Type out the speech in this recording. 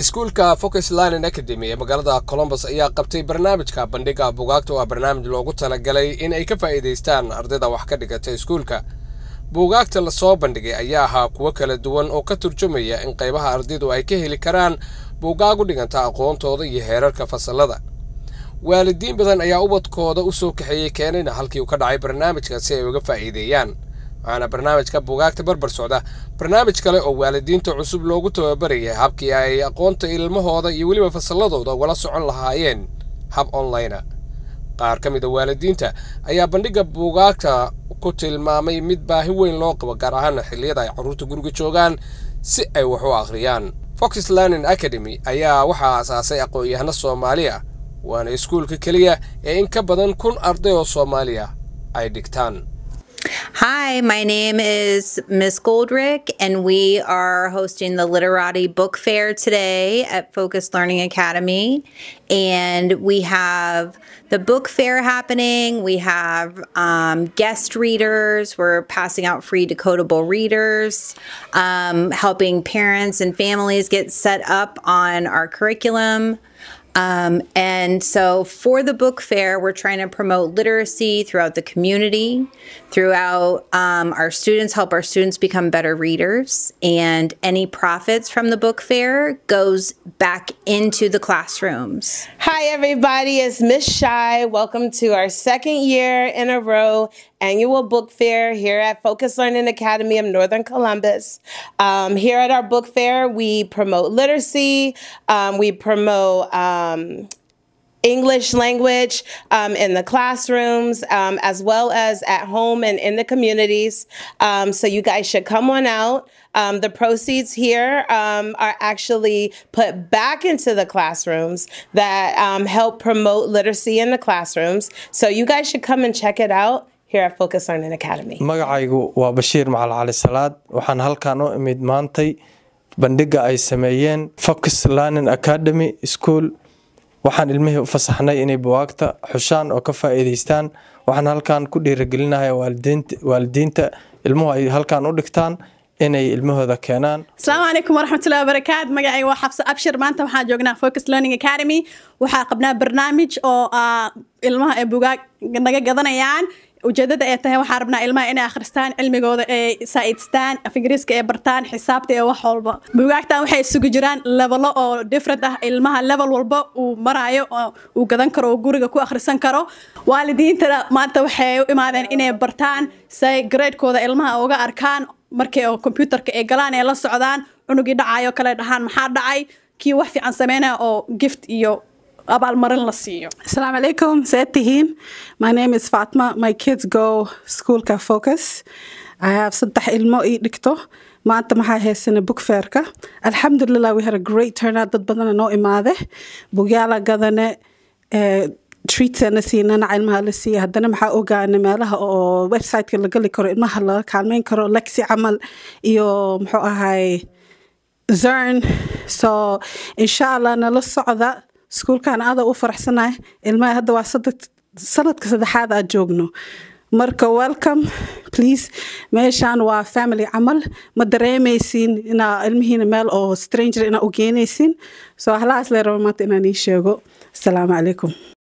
iskuulka focuslinen academy ee magaalada colombos ayaa qabtay barnaamijka bandhiga buugaagta oo ah barnaamij loogu talagalay in ay ka faa'iidaystaan ardayda wax ka dhigata iskuulka buugaagta lasoo bandhigay ayaa ahaa kuwo kala duwan oo ka turjumaya in qaybaha ardaydu ay ka heli karaan buugaag u dhiganta aqoontooda iyo heerarka fasallada waalidiin badan ayaa ubadkooda u soo kaxeeyey keenayna halkii u ka dhacay barnaamijka si ay uga faa'iideeyaan waxaana barnaamijka buugaagta barbar socda barnaamij kale oo waalidiinta cusub loogu tababaraya habkii ay aqoonta ilmahooda iyo weliba fasalladooda ugala socon lahaayeen hab onlinea qaar ka mida ah waalidiinta ayaa bandhigga buugaagta ku tilmaamay mid baahi weyn loo qabo gaar ahaana xiliyada ay carruurta guriga joogaan si ay wax u akhriyaan foxs learning academy ayaa waxaa aasaasay aqoon-yahano soomaaliya waana iskuulka keliya ee in ka badan kun arday oo soomaaliya ay dhigtaan Hi, my name is Miss Goldrick, and we are hosting the Literati Book Fair today at Focus Learning Academy. And we have the book fair happening, we have um, guest readers, we're passing out free decodable readers, um, helping parents and families get set up on our curriculum. Um, and so for the book fair, we're trying to promote literacy throughout the community, throughout um, our students, help our students become better readers. And any profits from the book fair goes back into the classrooms. Hi, everybody. It's Miss Shy. Welcome to our second year in a row annual book fair here at Focus Learning Academy of Northern Columbus. Um, here at our book fair, we promote literacy, um, we promote um, English language um, in the classrooms, um, as well as at home and in the communities. Um, so you guys should come on out. Um, the proceeds here um, are actually put back into the classrooms that help promote literacy in the classrooms. So you guys should come and check it out. magacaygu waa bashiir macal cali salaad waxaan halkan u imid maantay bandhiga ay sameeyeen focus learning academy school waxaan ilmihii u fasaxnay inay buwaagta xushaan oo ka faa'iidaystaan waxaan halkan ku dhiiragelinaya waalidiinta ilmuhu ay halkan u dhigtaan inay ilmahooda keenaan asalaamu calaykum waraxmatullahi wabarakaatu magacayga waa xabse abshir maanta waxaan joognaa focus learning academy waxaa qabnaa barnaamij oo ah, ilmaha ay bugaag naga gadanayaan ujeedada ay tahay waxaa rabnaa ilmaha inay akhristaan cilmigooda ee saa'idstaan af ingiriiska ee bartaan xisaabta ee wax walba buugaagtan waxay isugu jiraan lebelo oo different ah ilmaha level walba uu maraayo oo uu gadan karo oo guriga ku akhrisan karo waalidiintana maanta waxay u imaadeen inay bartaan say graydkooda ilmaha uga arkaan markii oo kombyuutarka ay galaan ee la socdaan cunugii dhacayo kale dhahaan maxaa dhacay kii wax fiican sameynaya oo gift iyo abaalmarin la siiyo asalaamu calaykum saad tihiin my name is fatma my kids go schoolka focus i saddex ilmo ii dhigto maanta maxaa haysana bugfairka alxamdulilah we had a great turnout dad badana noo imaade bugyaala gadane treatsana siina naca ilmaha la siiya haddana maxaa ogaana meelaha oo websiteka la geli karo ilmaha laga kaalmeyn karo lexi camal iyo muxuu ahay zern so insha allah nala socda iskuulkan ada u faraxsanahay ilmaha hadda waa sanadka saddexaad aad joogno marka welcome please meeshaan waa family camal ma dareemaysiin inaa ilmihiina meel oo stranger inaa u geenaysiin soo halahaas leeraba maanta inaan ii sheego asalaamu calaykum